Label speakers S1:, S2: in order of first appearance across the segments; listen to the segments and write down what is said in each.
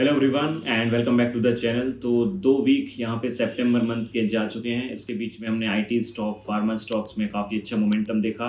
S1: Hello everyone and welcome back to the channel तो दो week यहाँ पे सितंबर मंथ के जा चुके हैं इसके बीच में हमने आईटी स्टॉक फार्मा स्टॉक्स में काफ़ी अच्छा मोमेंटम देखा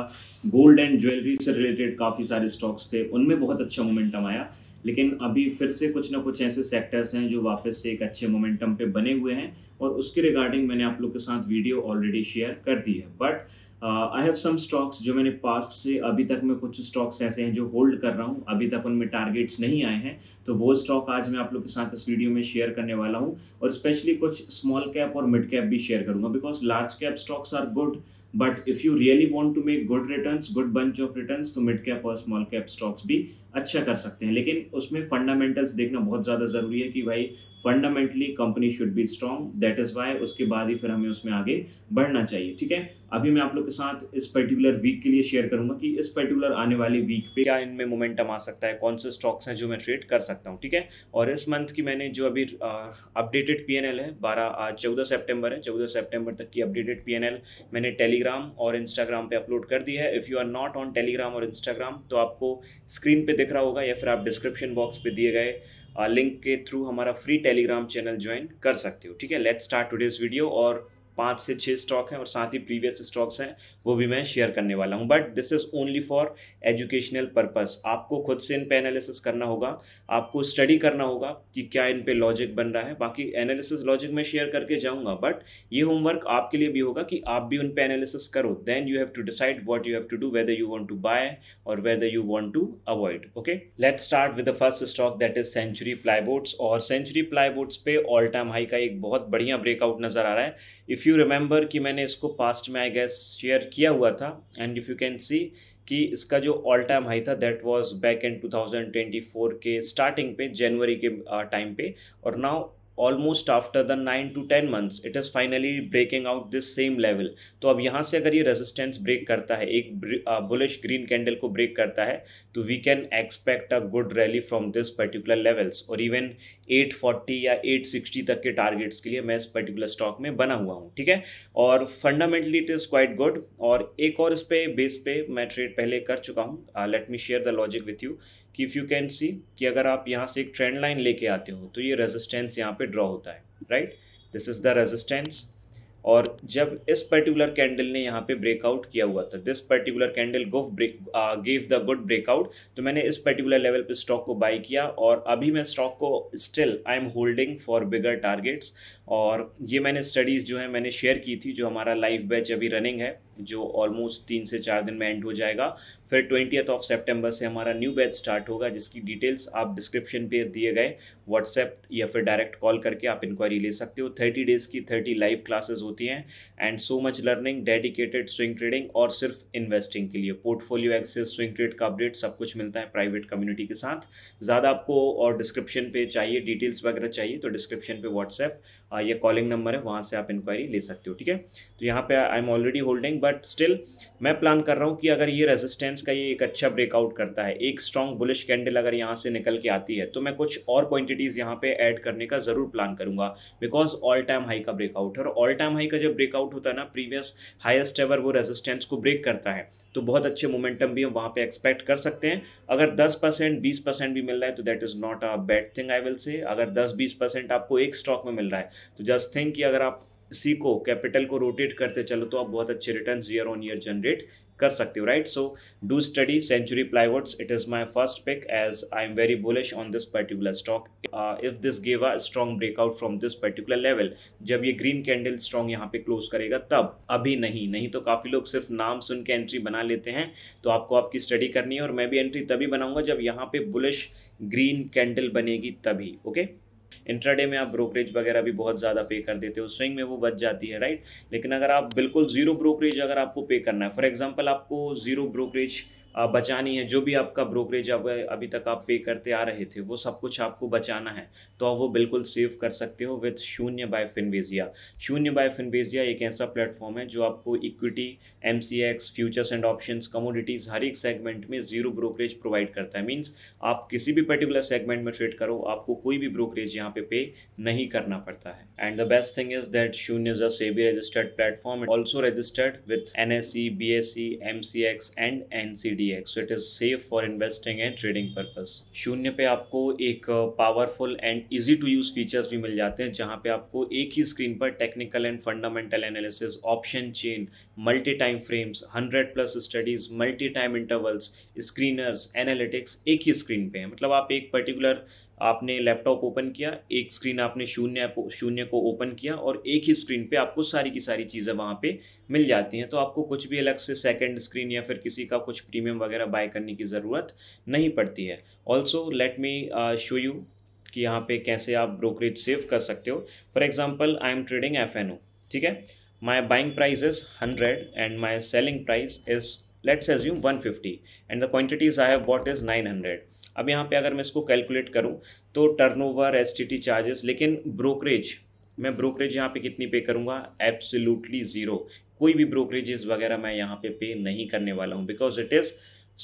S1: गोल्ड एंड ज्वेलरी से रिलेटेड काफ़ी सारे स्टॉक्स थे उनमें बहुत अच्छा मोमेंटम आया लेकिन अभी फिर से कुछ ना कुछ ऐसे सेक्टर्स हैं जो वापस से एक अच्छे मोमेंटम पे बने हुए हैं और उसके रिगार्डिंग मैंने आप लोग के साथ वीडियो ऑलरेडी शेयर कर दी है but I have some stocks जो मैंने पास्ट से अभी तक में कुछ स्टॉक्स ऐसे हैं जो होल्ड कर रहा हूँ अभी तक उनमें टारगेट्स नहीं आए हैं तो वो स्टॉक आज मैं आप लोग के साथ इस वीडियो में शेयर करने वाला हूँ और स्पेशली कुछ स्मॉल कैप और मिड कैप भी शेयर करूंगा because large cap stocks are good but if you really want to make good return good bunch of return तो मिड कैप और स्मॉल कैप स्टॉक्स भी अच्छा कर सकते हैं लेकिन उसमें फंडामेंटल्स देखना बहुत ज़्यादा ज़रूरी है कि भाई fundamentally company should be strong that is why उसके बाद ही फिर हमें उसमें आगे बढ़ना चाहिए ठीक है अभी मैं आप लोग के साथ इस पर्टिकुलर वीक के लिए शेयर करूंगा कि इस पर्टिकुलर आने वाले वीक पे क्या इनमें मोमेंटम आ सकता है कौन से स्टॉक्स हैं जो मैं ट्रेड कर सकता हूँ ठीक है और इस मंथ की मैंने जो अभी अपडेटेड पी है बारह आज चौदह सेप्टेम्बर है चौदह सेप्टेम्बर तक की अपडेटेड पी मैंने टेलीग्राम और इंस्टाग्राम पर अपलोड कर दी है if you are not on Telegram और इंस्टाग्राम तो आपको स्क्रीन पर दिख रहा होगा या फिर आप डिस्क्रिप्शन बॉक्स पे दिए गए लिंक के थ्रू हमारा फ्री टेलीग्राम चैनल ज्वाइन कर सकते हो ठीक है लेट्स स्टार्ट टूडेज वीडियो और पाँच से छः स्टॉक हैं और साथ ही प्रीवियस स्टॉक्स हैं वो भी मैं शेयर करने वाला हूँ but this is only for educational purpose आपको खुद से इन पे एनालिसिस करना होगा आपको स्टडी करना होगा कि क्या इन पे लॉजिक बन रहा है बाकी एनालिसिस लॉजिक मैं शेयर करके जाऊँगा बट ये होमवर्क आपके लिए भी होगा कि आप भी उन पे एनालिसिस करो then you have to decide what you have to do whether you want to buy और whether you want to avoid okay let start with the first stock that is Century Plyboards और Century Plyboards पे all time high का एक बहुत बढ़िया breakout नजर आ रहा है इफ़ यू रिमेंबर कि मैंने इसको पास्ट में आई गैस शेयर किया हुआ था and if you can see कि इसका जो ऑल टाइम हाई था दैट वाज बैक इन 2024 के स्टार्टिंग पे जनवरी के टाइम पे और now almost after the nine to ten months it is finally breaking out this same level तो अब यहाँ से अगर ये रेजिस्टेंस ब्रेक करता है एक बुलिश ग्रीन कैंडल को ब्रेक करता है तो we can expect a good rally from this particular levels और इवन 840 या 860 तक के टारगेट्स के लिए मैं इस पर्टिकुलर स्टॉक में बना हुआ हूँ ठीक है और fundamentally it is quite good और एक और इस पे बेस पे मैं ट्रेड पहले कर चुका हूँ let me share the logic with you कि इफ़ यू कैन सी कि अगर आप यहाँ से एक ट्रेंड लाइन लेके आते हो तो ये रेजिस्टेंस यहाँ पे ड्रॉ होता है right this is the resistance और जब इस पर्टिकुलर कैंडल ने यहाँ पे ब्रेकआउट किया हुआ था दिस पर्टिकुलर कैंडल गोफ break give the good breakout तो मैंने इस पर्टिकुलर लेवल पे स्टॉक को बाई किया और अभी मैं स्टॉक को still I am holding for bigger targets और ये मैंने स्टडीज़ जो है मैंने शेयर की थी जो हमारा लाइव बैच अभी रनिंग है जो ऑलमोस्ट तीन से चार दिन में एंड हो जाएगा फिर ट्वेंटियथ ऑफ सेप्टेम्बर से हमारा न्यू बैच स्टार्ट होगा जिसकी डिटेल्स आप डिस्क्रिप्शन पे दिए गए व्हाट्सएप या फिर डायरेक्ट कॉल करके आप इंक्वायरी ले सकते हो थर्टी डेज़ की थर्टी लाइव क्लासेस होती हैं and so much learning dedicated swing trading और सिर्फ इन्वेस्टिंग के लिए पोर्टफोलियो एक्सेस स्विंग ट्रेड का अपडेट सब कुछ मिलता है प्राइवेट कम्युनिटी के साथ ज़्यादा आपको और डिस्क्रिप्शन पे चाहिए डिटेल्स वगैरह चाहिए तो डिस्क्रिप्शन पे व्हाट्सएप ये कॉलिंग नंबर है वहाँ से आप इंक्वायरी ले सकते हो ठीक है तो यहाँ पे I am already holding but still मैं प्लान कर रहा हूँ कि अगर ये रेजिस्टेंस का ये एक अच्छा ब्रेकआउट करता है एक स्ट्रॉन्ग बुलिश कैंडल अगर यहाँ से निकल के आती है तो मैं कुछ और क्वांटिटीज़ यहाँ पर ऐड करने का ज़रूर प्लान करूँगा बिकॉज ऑल टाइम हाई का ब्रेकआउट है और ऑल टाइम हाई का जब ब्रेकआउट होता है ना प्रीवियस हाइस्ट एवर वो रेजिस्टेंस को ब्रेक करता है तो बहुत अच्छे मोमेंटम भी हम वहाँ पर एक्सपेक्ट कर सकते हैं अगर दस परसेंट बीस परसेंट भी मिल रहा है तो that is not a bad thing I will say अगर दस बीस परसेंट आपको एक स्टॉक में मिल रहा है तो जस्ट थिंक कि अगर आप सीखो कैपिटल को रोटेट करते चलो तो आप बहुत अच्छे return year on year generate कर सकते हो right so do study Century Plywoods it is my first pick as I am very bullish on this particular stock if this gave a strong breakout from this particular level जब ये green candle strong यहाँ पे close करेगा तब अभी नहीं नहीं तो काफ़ी लोग सिर्फ नाम सुन के एंट्री बना लेते हैं तो आपको आपकी स्टडी करनी है और मैं भी एंट्री तभी बनाऊंगा जब यहाँ पे बुलिश ग्रीन कैंडल बनेगी तभी ओके okay? इंट्राडे में आप ब्रोकरेज वगैरह भी बहुत ज़्यादा पे कर देते हो स्विंग में वो बच जाती है राइट लेकिन अगर आप बिल्कुल ज़ीरो ब्रोकरेज अगर आपको पे करना है फॉर एग्जाम्पल आपको ज़ीरो ब्रोकरेज बचानी है जो भी आपका ब्रोकरेज अब अभी तक आप पे करते आ रहे थे वो सब कुछ आपको बचाना है तो आप वो बिल्कुल सेव कर सकते हो विथ शून्य बाय फिनवेजिया शून्य बाय फिनवेजिया एक ऐसा प्लेटफॉर्म है जो आपको इक्विटी एम फ्यूचर्स एंड ऑप्शन कमोडिटीज़ हर एक सेगमेंट में जीरो ब्रोकरेज प्रोवाइड करता है मीन्स आप किसी भी पर्टिकुलर सेगमेंट में ट्रेड करो आपको कोई भी ब्रोकरेज यहाँ पे पे नहीं करना पड़ता है and the best thing is that Shoonya is a SEBI registered platform also registered with N S C B S C M C X and N C D DX. So it is safe for investing and trading purpose. शून्य पे आपको एक powerful and easy to use features भी मिल जाते हैं जहां पे आपको एक ही स्क्रीन पर technical and fundamental analysis option chain multi time frames hundred plus studies multi time intervals screeners analytics एक ही स्क्रीन पे है मतलब आप एक पर्टिकुलर आपने लैपटॉप ओपन किया एक स्क्रीन आपने शून्य शून्य को ओपन किया और एक ही स्क्रीन पे आपको सारी की सारी चीज़ें वहाँ पे मिल जाती हैं तो आपको कुछ भी अलग से सेकंड स्क्रीन या फिर किसी का कुछ प्रीमियम वगैरह बाय करने की ज़रूरत नहीं पड़ती है also let me show you कि यहाँ पे कैसे आप ब्रोकरेज सेव कर सकते हो for example I am trading F ठीक है my buying price is hundred and my selling price is let's assume one fifty and the quantities I have what is nine hundred अब यहाँ पे अगर मैं इसको कैलकुलेट करूँ तो टर्नओवर एसटीटी चार्जेस लेकिन ब्रोकरेज मैं ब्रोकरेज यहाँ पे कितनी पे करूँगा एब्सोल्युटली ज़ीरो कोई भी ब्रोकरेजेस वगैरह मैं यहाँ पे पे नहीं करने वाला हूँ because it is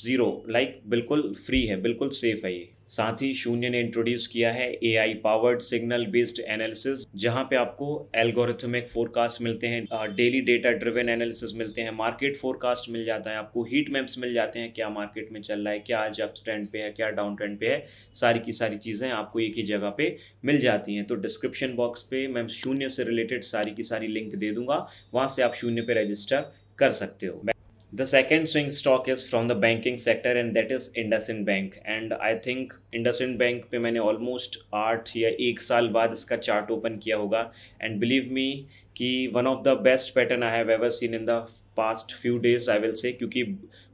S1: zero like बिल्कुल फ्री है बिल्कुल सेफ है ये साथ ही शून्य ने इंट्रोड्यूस किया है A I powered signal based analysis जहां पे आपको एल्गोरिथमिक फोरकास्ट मिलते हैं डेली डेटा ड्रिवन एनालिसिस मिलते हैं मार्केट फोरकास्ट मिल जाता है आपको हीट मैप्स मिल जाते हैं क्या मार्केट में चल रहा है क्या आज अप ट्रेंड पे है क्या डाउन ट्रेंड पे है सारी की सारी चीज़ें आपको एक ही जगह पे मिल जाती हैं तो डिस्क्रिप्शन बॉक्स पे मैं शून्य से रिलेटेड सारी की सारी लिंक दे दूंगा वहाँ से आप शून्य पे रजिस्टर कर सकते हो The second swing stock is from the banking sector and that is IndusInd Bank and i think IndusInd Bank pe maine almost 8 ya 1 saal baad iska chart open kiya hoga and believe me ki one of the best pattern i have ever seen in the past few days I will say क्योंकि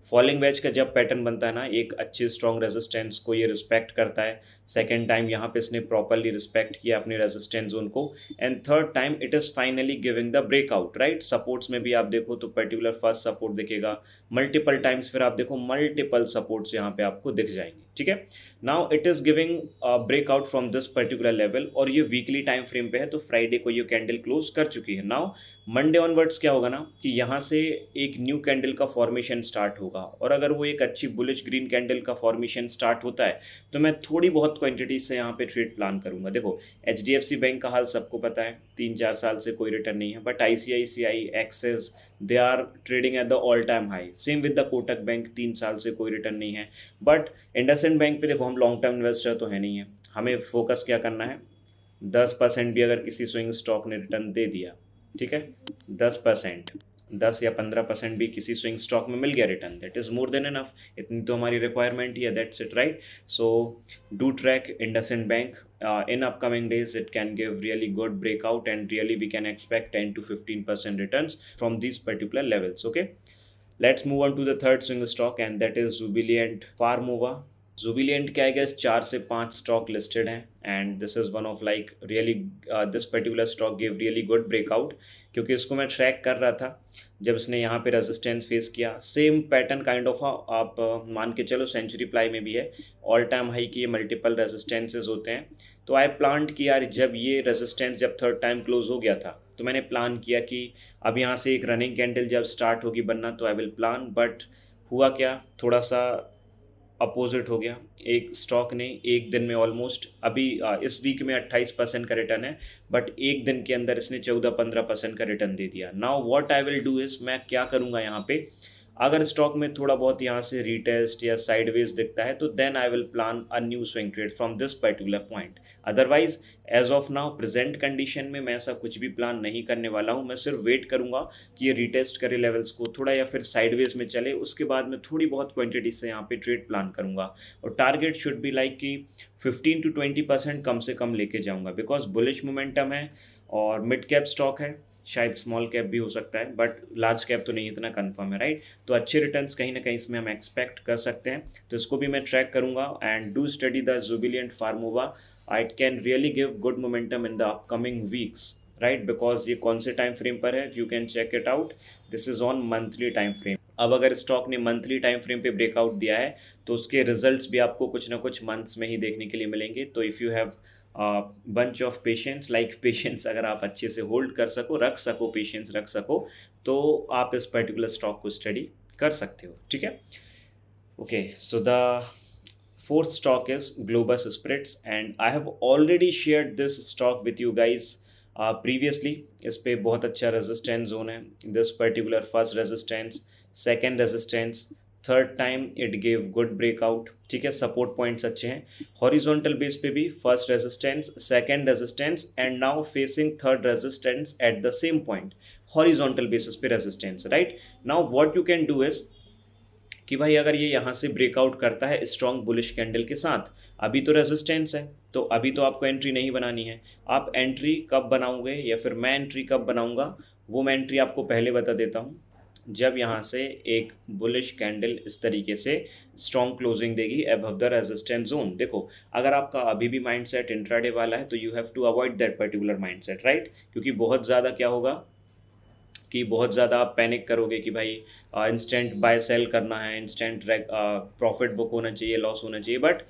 S1: falling veg का जब pattern बनता है ना एक अच्छी strong resistance को ये रिस्पेक्ट करता है सेकेंड टाइम यहाँ पे इसने प्रॉपरली रिस्पेक्ट किया अपने रेजिस्टेंस जोन को and third time it is finally giving the breakout right supports में भी आप देखो तो पर्टिकुलर फर्स्ट सपोर्ट दिखेगा मल्टीपल टाइम्स फिर आप देखो मल्टीपल सपोर्ट्स यहाँ पे आपको दिख जाएंगे ठीक है now it is giving breakout from this particular level और ये वीकली टाइम फ्रेम पे है तो फ्राइडे को ये कैंडल क्लोज कर चुकी है नाउ मंडे ऑनवर्ड्स क्या होगा ना कि यहाँ से एक न्यू कैंडल का फॉर्मेशन स्टार्ट होगा और अगर वो एक अच्छी बुलिश ग्रीन कैंडल का फॉर्मेशन स्टार्ट होता है तो मैं थोड़ी बहुत क्वांटिटी से यहाँ पे ट्रेड प्लान करूँगा देखो एच बैंक का हाल सबको पता है तीन चार साल से कोई रिटर्न नहीं है but I see access they are trading at the all time high same with the Kotak bank तीन साल से कोई रिटर्न नहीं है बट इंडसेंड बैंक पे देखो हम लॉन्ग टर्म इन्वेस्टर तो है नहीं है हमें फोकस क्या करना है दस परसेंट भी अगर किसी स्विंग स्टॉक ने रिटर्न दे दिया ठीक है दस परसेंट दस या पंद्रह परसेंट भी किसी स्विंग स्टॉक में मिल गया return that is more than enough इतनी तो हमारी रिक्वायरमेंट ही है that's it right so do track IndusInd bank uh, in upcoming days it can give really good breakout and really we can expect 10 to 15 percent returns from these particular levels okay let's move on to the third swing stock and that is jubilant farmova Jubilant के I guess चार से पांच stock listed हैं and this is one of like really this particular stock give really good breakout क्योंकि इसको मैं track कर रहा था जब इसने यहाँ पे रेजिस्टेंस फेस किया सेम पैटर्न काइंड ऑफ आप uh, मान के चलो सेंचुरी प्लाई में भी है ऑल टाइम हाई की मल्टीपल रेजिस्टेंसेज होते हैं तो आई प्लान कि यार जब ये रेजिस्टेंस जब थर्ड टाइम क्लोज हो गया था तो मैंने प्लान किया कि अब यहाँ से एक रनिंग कैंडल जब स्टार्ट होगी बनना तो आई विल प्लान बट हुआ क्या थोड़ा सा अपोजिट हो गया एक स्टॉक ने एक दिन में ऑलमोस्ट अभी इस वीक में 28 परसेंट का रिटर्न है बट एक दिन के अंदर इसने 14-15 परसेंट का रिटर्न दे दिया now what I will do is मैं क्या करूंगा यहाँ पे अगर स्टॉक में थोड़ा बहुत यहाँ से रिटेस्ट या साइडवेज दिखता है तो then I will plan a new swing trade from this particular point otherwise as of now present condition में मैं ऐसा कुछ भी प्लान नहीं करने वाला हूँ मैं सिर्फ वेट करूंगा कि ये रिटेस्ट करे लेवल्स को थोड़ा या फिर साइडवेज में चले उसके बाद मैं थोड़ी बहुत क्वान्टिटी से यहाँ पे ट्रेड प्लान करूंगा और टारगेट शुड बी लाइक कि फिफ्टीन टू ट्वेंटी परसेंट कम से कम लेके जाऊँगा बिकॉज बुलिश मोमेंटम है और मिड कैप स्टॉक है शायद स्मॉल कैप भी हो सकता है बट लार्ज कैप तो नहीं इतना कंफर्म है राइट तो अच्छे रिटर्न कहीं ना कहीं इसमें हम एक्सपेक्ट कर सकते हैं तो इसको भी मैं ट्रैक करूंगा and do study the Jubilant Pharmova I can really give good momentum in the upcoming weeks right because ये कौन से टाइम फ्रेम पर है you can check it out this is on monthly time frame अब अगर स्टॉक ने monthly time frame पे breakout दिया है तो उसके रिजल्ट्स भी आपको कुछ ना कुछ मंथ्स में ही देखने के लिए मिलेंगे तो if you have bunch of patients like patients अगर आप अच्छे से होल्ड कर सको रख सको पेशेंट्स रख सको तो आप इस पर्टिकुलर स्टॉक को स्टडी कर सकते हो ठीक है okay so the fourth stock is Globus Spirits and I have already share this stock with you guys previously इस पर बहुत अच्छा रेजिस्टेंस जोन है this particular first resistance second resistance third time it gave good breakout ठीक है support points अच्छे हैं horizontal base पे भी first resistance second resistance and now facing third resistance at the same point horizontal basis पे resistance right now what you can do is कि भाई अगर ये यहाँ से ब्रेकआउट करता है स्ट्रॉन्ग बुलिश कैंडल के साथ अभी तो रेजिस्टेंस है तो अभी तो आपको एंट्री नहीं बनानी है आप एंट्री कब बनाओगे या फिर मैं एंट्री कब बनाऊँगा वो मैं एंट्री आपको पहले बता देता हूँ जब यहाँ से एक बुलिश कैंडल इस तरीके से स्ट्रॉन्ग क्लोजिंग देगी एबव द रेजिस्टेंस जोन देखो अगर आपका अभी भी माइंडसेट इंट्राडे वाला है तो you have to avoid that particular mindset right क्योंकि बहुत ज़्यादा क्या होगा कि बहुत ज़्यादा आप पैनिक करोगे कि भाई इंस्टेंट बाय सेल करना है इंस्टेंट प्रॉफिट बुक होना चाहिए लॉस होना चाहिए बट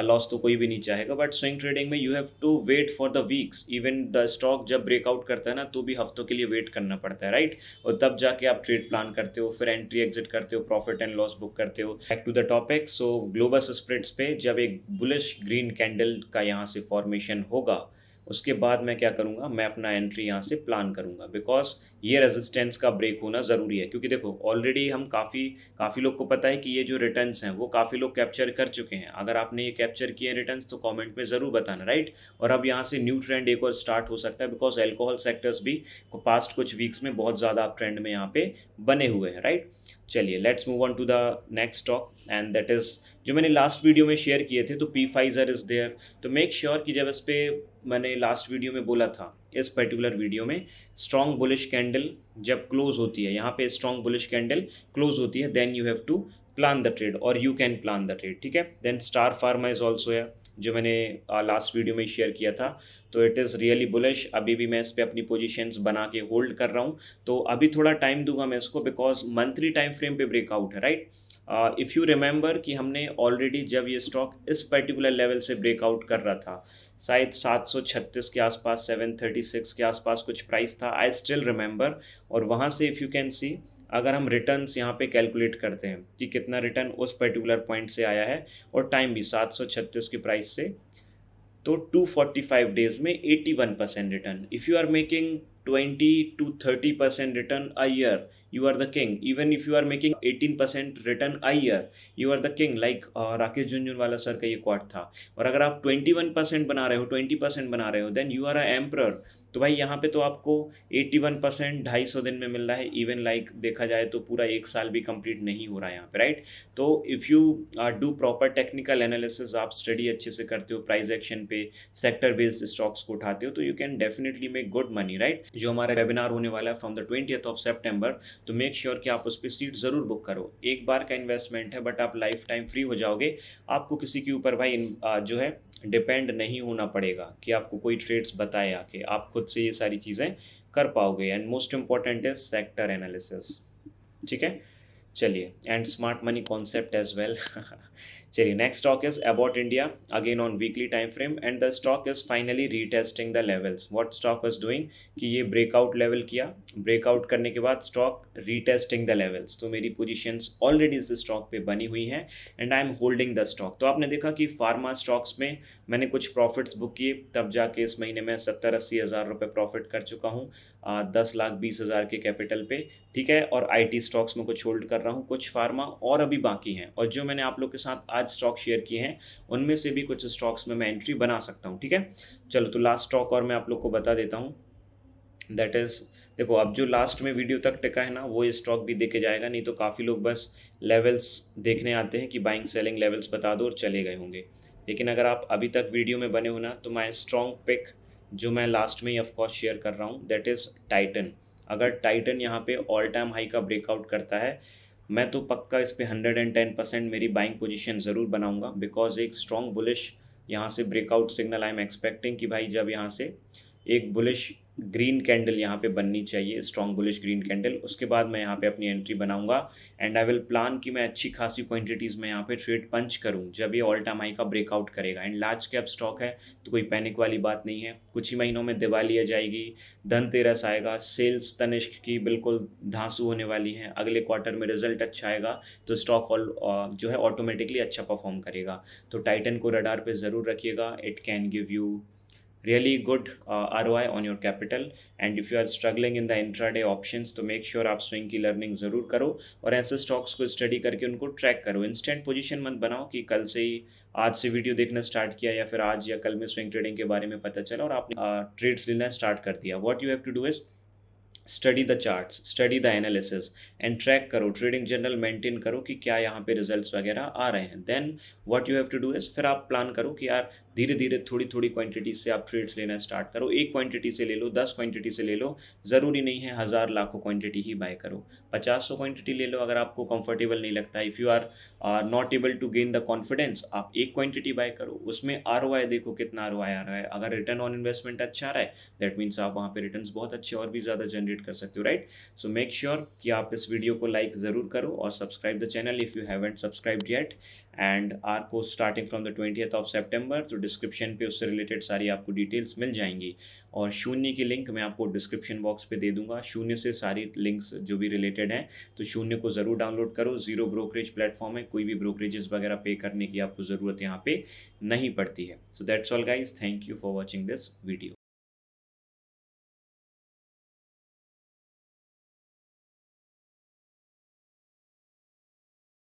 S1: लॉस तो कोई भी नहीं चाहेगा बट स्विंग ट्रेडिंग में you have to wait for the weeks even the stock जब ब्रेकआउट करता है ना तो भी हफ्तों के लिए वेट करना पड़ता है राइट और तब जाके आप ट्रेड प्लान करते हो फिर एंट्री एग्जिट करते हो प्रॉफिट एंड लॉस बुक करते हो back to the topic so global spreads पे जब एक बुलिश ग्रीन कैंडल का यहाँ से फॉर्मेशन होगा उसके बाद मैं क्या करूँगा मैं अपना एंट्री यहाँ से प्लान करूँगा बिकॉज ये रेजिस्टेंस का ब्रेक होना ज़रूरी है क्योंकि देखो ऑलरेडी हम काफ़ी काफ़ी लोग को पता है कि ये जो रिटर्न हैं वो काफ़ी लोग कैप्चर कर चुके हैं अगर आपने ये कैप्चर किए हैं रिटर्न तो कॉमेंट में ज़रूर बताना राइट और अब यहाँ से न्यू ट्रेंड एक और स्टार्ट हो सकता है बिकॉज एल्कोहल सेक्टर्स भी पास्ट कुछ वीक्स में बहुत ज़्यादा आप ट्रेंड में यहाँ पे बने हुए हैं राइट चलिए let's move on to the next stock and that is जो मैंने लास्ट वीडियो में शेयर किए थे तो पी फाइजर इज़ देयर तो मेक श्योर sure कि जब इस पर मैंने लास्ट वीडियो में बोला था इस पर्टिकुलर वीडियो में स्ट्रॉन्ग बुलिश कैंडल जब क्लोज होती है यहाँ पे स्ट्रॉन्ग बुलिश कैंडल क्लोज होती है then you have to plan the trade और you can plan the trade ठीक है then Star Pharma is also है जो मैंने लास्ट वीडियो में शेयर किया था तो इट इज़ रियली बुलिश अभी भी मैं इस पर अपनी पोजिशन बना के होल्ड कर रहा हूँ तो अभी थोड़ा टाइम दूंगा मैं इसको बिकॉज मंथली टाइम फ्रेम पे ब्रेकआउट है right right? If you remember कि हमने ऑलरेडी जब ये स्टॉक इस पर्टिकुलर लेवल से ब्रेकआउट कर रहा था शायद 736 के आसपास 736 के आसपास कुछ प्राइस था आई स्टिल रिमेंबर और वहाँ से इफ़ यू कैन सी अगर हम रिटर्न यहाँ पे कैलकुलेट करते हैं कि कितना रिटर्न उस पर्टिकुलर पॉइंट से आया है और टाइम भी 736 की प्राइस से तो 245 डेज में 81 percent return if you are making 20 to 30 percent return a year you are the king even if you are making 18% return a year you are the king like uh, Rakesh Jhunjhunwala sir का ये क्वाट था और अगर आप 21% बना रहे हो 20% बना रहे हो then you are a emperor तो भाई यहाँ पे तो आपको 81 परसेंट ढाई सौ दिन में मिल रहा है इवन लाइक like देखा जाए तो पूरा एक साल भी कंप्लीट नहीं हो रहा है यहाँ पे राइट तो if you do proper technical analysis आप स्टडी अच्छे से करते हो प्राइस एक्शन पे सेक्टर बेस्ड स्टॉक्स को उठाते हो तो you can definitely make good money right जो हमारा वेबिनार होने वाला है from the twenty of September तो मेक श्योर sure कि आप उस पर सीट ज़रूर बुक करो एक बार का इन्वेस्टमेंट है बट आप लाइफ टाइम फ्री हो जाओगे आपको किसी के ऊपर भाई uh, जो है डिपेंड नहीं होना पड़ेगा कि आपको कोई ट्रेड्स बताए आके आप खुद खुद से ये सारी चीज़ें कर पाओगे and most important is sector analysis ठीक है चलिए and smart money concept as well चलिए next stock is about India again on weekly time frame and the stock is finally retesting the levels what stock is doing कि ये breakout level किया breakout करने के बाद stock retesting the levels तो मेरी positions already इस stock पे बनी हुई हैं and I am holding the stock तो आपने देखा कि फार्मा स्टॉक्स में मैंने कुछ प्रॉफिट्स बुक किए तब जाके इस महीने में सत्तर अस्सी हज़ार रुपये प्रॉफिट कर चुका हूँ दस लाख बीस हज़ार के कैपिटल पे ठीक है और आईटी स्टॉक्स में कुछ होल्ड कर रहा हूँ कुछ फार्मा और अभी बाकी हैं और जो मैंने आप लोग के साथ आज स्टॉक शेयर किए हैं उनमें से भी कुछ स्टॉक्स में मैं एंट्री बना सकता हूँ ठीक है चलो तो लास्ट स्टॉक और मैं आप लोग को बता देता हूँ दैट इज़ देखो अब जो लास्ट में वीडियो तक टिका है ना वो स्टॉक भी देखे जाएगा नहीं तो काफ़ी लोग बस लेवल्स देखने आते हैं कि बाइंग सेलिंग लेवल्स बता दो और चले गए होंगे लेकिन अगर आप अभी तक वीडियो में बने हो ना तो माई स्ट्रॉन्ग पिक जो मैं लास्ट में ही ऑफकोर्स शेयर कर रहा हूँ दैट इज़ टाइटन अगर टाइटन यहाँ पे ऑल टाइम हाई का ब्रेकआउट करता है मैं तो पक्का इस पर हंड्रेड एंड टेन परसेंट मेरी बाइंग पोजिशन ज़रूर बनाऊँगा बिकॉज एक स्ट्रॉन्ग बुलिश यहाँ से breakout signal I am expecting कि भाई जब यहाँ से एक बुलिश ग्रीन कैंडल यहाँ पे बननी चाहिए स्ट्रॉन्ग बुलिश ग्रीन कैंडल उसके बाद मैं यहाँ पे अपनी एंट्री बनाऊंगा एंड आई विल प्लान कि मैं अच्छी खासी क्वांटिटीज़ में यहाँ पे ट्रेड पंच करूँ जब ये ऑल टाइम आई का ब्रेकआउट करेगा एंड लार्ज कैप स्टॉक है तो कोई पैनिक वाली बात नहीं है कुछ ही महीनों में दिवाली आ जाएगी धनतेरस आएगा सेल्स तनिष्क की बिल्कुल धांसू होने वाली है अगले क्वार्टर में रिजल्ट अच्छा आएगा तो स्टॉक ऑल uh, जो है ऑटोमेटिकली अच्छा परफॉर्म करेगा तो टाइटन को रडार पर ज़रूर रखिएगा it can give you really good R O I on your capital and if you are struggling in the intraday option तो मेक श्योर आप स्विंग की लर्निंग ज़रूर करो और ऐसे स्टॉक्स को स्टडी करके उनको ट्रैक करो इंस्टेंट पोजिशन मत बनाओ कि कल से ही आज से वीडियो देखना स्टार्ट किया या फिर आज या कल में स्विंग ट्रेडिंग के बारे में पता चला और आपने ट्रेड्स uh, लेना स्टार्ट कर दिया what you have to do is study the charts study the analysis and track करो ट्रेडिंग जर्नल मेंटेन करो कि क्या यहाँ पे रिजल्ट्स वगैरह आ रहे हैं then what you have to do is फिर आप प्लान करो कि यार धीरे धीरे थोड़ी थोड़ी क्वांटिटी से आप ट्रेड्स लेना स्टार्ट करो एक क्वांटिटी से ले लो दस क्वांटिटी से ले लो ज़रूरी नहीं है हज़ार लाखों क्वांटिटी ही बाय करो पचास सौ क्वांटिटी ले लो अगर आपको कंफर्टेबल नहीं लगता if you are are not able to gain the confidence आप एक क्वांटिटी बाय करो उसमें आर देखो कितना आर आ रहा है अगर रिटर्न ऑन इन्वेस्टमेंट अच्छा आ रहा है दैट मीन्स आप वहाँ पे रिटर्न बहुत अच्छे और भी ज़्यादा जनरेट कर सकते हो राइट सो मेक श्योर कि आप इस वीडियो को लाइक ज़रूर करो और subscribe the channel if you haven't subscribe yet and our course starting from the twenty of September तो डिस्क्रिप्शन पे उससे रिलेटेड सारी आपको डिटेल्स मिल जाएंगी और शून्य की लिंक मैं आपको डिस्क्रिप्शन बॉक्स पे दे दूंगा शून्य से सारी लिंक्स जो भी रिलेटेड हैं तो शून्य को ज़रूर डाउनलोड करो जीरो ब्रोकरेज प्लेटफॉर्म है कोई भी ब्रोकरेजेस वगैरह पे करने की आपको ज़रूरत यहाँ पे नहीं पड़ती है so that's all guys thank you for watching this video